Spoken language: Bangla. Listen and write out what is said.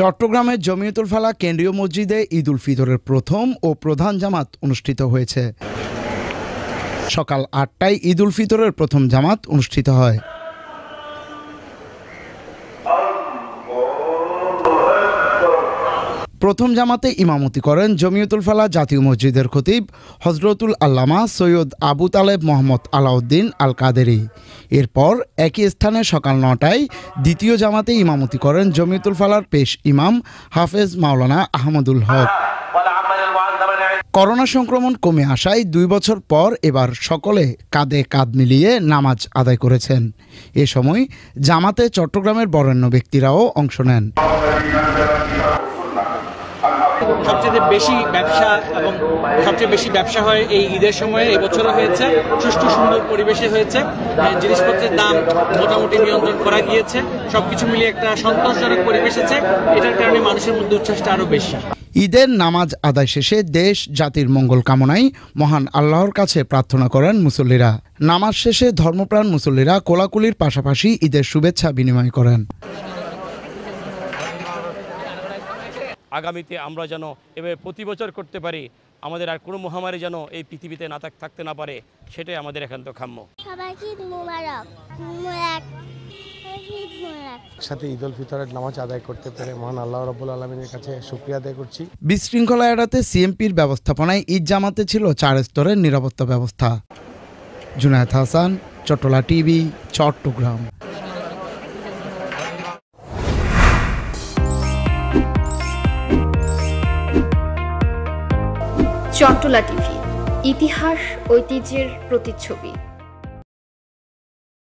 চট্টগ্রামের জমিয়তুল ফালা কেন্দ্রীয় মসজিদে ঈদ উল ফিতরের প্রথম ও প্রধান জামাত অনুষ্ঠিত হয়েছে সকাল আটটায় ঈদ উল ফিতরের প্রথম জামাত অনুষ্ঠিত হয় প্রথম জামাতে ইমামতি করেন জমিয়তুল ফালা জাতীয় মসজিদের খতিব হজরতুল আল্লামা সৈয়দ আবু তালেব মোহাম্মদ আলাউদ্দিন আল কাদেরি এরপর একই স্থানে সকাল নটায় দ্বিতীয় জামাতে ইমামতি করেন জমিয়তুল ফালার পেশ ইমাম হাফেজ মাওলানা আহমদুল হক করোনা সংক্রমণ কমে আসায় দুই বছর পর এবার সকলে কাঁধে কাঁধ মিলিয়ে নামাজ আদায় করেছেন এ সময় জামাতে চট্টগ্রামের বরেণ্য ব্যক্তিরাও অংশ নেন সবচেয়ে বেশি ব্যবসা এবং সবচেয়ে বেশি ব্যবসা হয় এই ঈদের সময়ে এবছরও হয়েছে সুষ্ঠু সুন্দর পরিবেশে হয়েছে জিনিসপত্রের দাম মোটামুটি নিয়ন্ত্রণ করা গিয়েছে সবকিছু মিলিয়ে একটা সন্তোষজনক পরিবেশ আছে এটার কারণে মানুষের মধ্যে উচ্ছ্বাসটা আরও বেশি ঈদের নামাজ আদায় শেষে দেশ জাতির মঙ্গল কামনায় মহান আল্লাহর কাছে প্রার্থনা করেন মুসল্লিরা নামাজ শেষে ধর্মপ্রাণ মুসল্লিরা কোলাকুলির পাশাপাশি ঈদের শুভেচ্ছা বিনিময় করেন আগামীতে আমরা যেন এভাবে প্রতি বছর করতে পারি আমাদের আর কোনো মহামারী যেন এই পৃথিবীতে না থাকতে না পারে সেটাই আমাদের এখান তো খাম্য মোবারক একসাথে ঈদ উল ফিতরের নামাজ আদায় করতে পেরে মহান আল্লাহ রব্বুল আলমীর কাছে সুক্রিয়া আদায় করছি বিশৃঙ্খলা এড়াতে সিএমপির ব্যবস্থাপনায় ঈদ জামাতে ছিল চার স্তরের নিরাপত্তা ব্যবস্থা জুনায়দ হাসান চটলা টিভি চট্টগ্রাম চন্টলা টিভি ইতিহাস ঐতিহ্যের প্রতিচ্ছবি